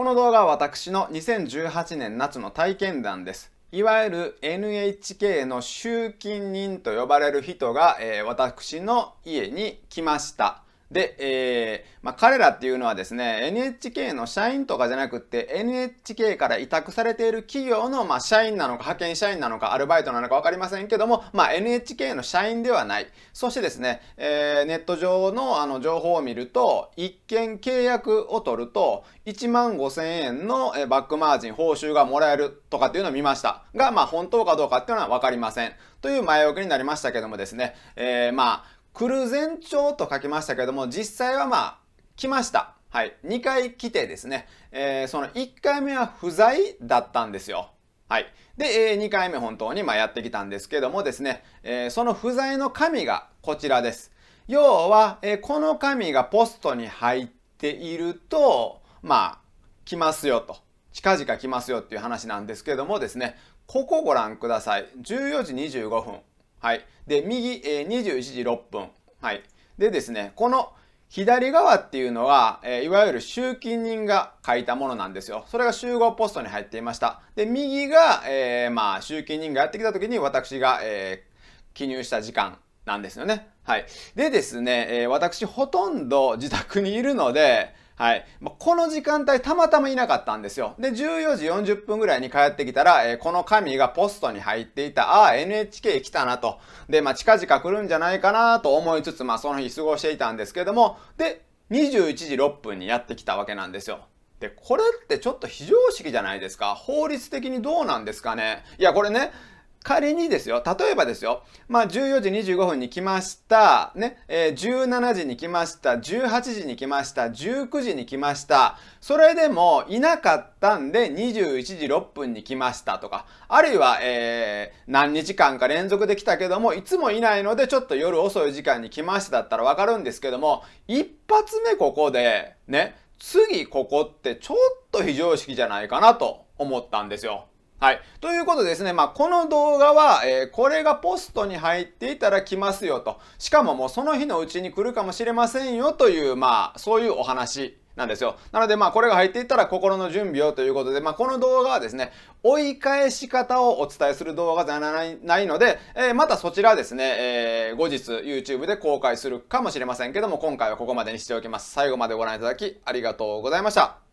この動画は私の2018年夏の体験談です。いわゆる NHK の集金人と呼ばれる人が、えー、私の家に来ました。で、えー、まあ、彼らっていうのはですね、NHK の社員とかじゃなくて、NHK から委託されている企業の、まあ、社員なのか、派遣社員なのか、アルバイトなのか分かりませんけども、まあ、NHK の社員ではない。そしてですね、えー、ネット上のあの情報を見ると、一見契約を取ると、1万5000円のバックマージン、報酬がもらえるとかっていうのを見ました。が、まあ、本当かどうかっていうのは分かりません。という前置きになりましたけどもですね、えー、まあ、来る前兆と書きましたけども、実際はまあ、来ました。はい。2回来てですね、えー、その1回目は不在だったんですよ。はい。で、えー、2回目本当にまやってきたんですけどもですね、えー、その不在の神がこちらです。要は、えこの神がポストに入っていると、まあ、来ますよと。近々来ますよっていう話なんですけどもですね、ここご覧ください。14時25分。はい。で、右、えー、21時6分。はい。でですね、この左側っていうのは、えー、いわゆる集金人が書いたものなんですよ。それが集合ポストに入っていました。で、右が、えー、まあ、集金人がやってきた時に私が、えー、記入した時間なんですよね。はい。でですね、え私ほとんど自宅にいるので、はい。まこの時間帯たまたまいなかったんですよ。で、14時40分ぐらいに帰ってきたら、えー、この紙がポストに入っていた、ああ、NHK 来たなと。で、まあ、近々来るんじゃないかなと思いつつ、まあ、その日過ごしていたんですけども、で、21時6分にやってきたわけなんですよ。で、これってちょっと非常識じゃないですか。法律的にどうなんですかね。いや、これね、仮にですよ、例えばですよ、まあ14時25分に来ました、ね、えー、17時に来ました、18時に来ました、19時に来ました、それでもいなかったんで21時6分に来ましたとか、あるいは、えー、何日間か連続で来たけども、いつもいないのでちょっと夜遅い時間に来ましただったらわかるんですけども、一発目ここで、ね、次ここってちょっと非常識じゃないかなと思ったんですよ。はい。ということでですね、まあ、この動画は、えー、これがポストに入っていたら来ますよと。しかももうその日のうちに来るかもしれませんよという、まあ、そういうお話なんですよ。なので、まあ、これが入っていったら心の準備をということで、まあ、この動画はですね、追い返し方をお伝えする動画じゃないので、えー、またそちらですね、えー、後日 YouTube で公開するかもしれませんけども、今回はここまでにしておきます。最後までご覧いただきありがとうございました。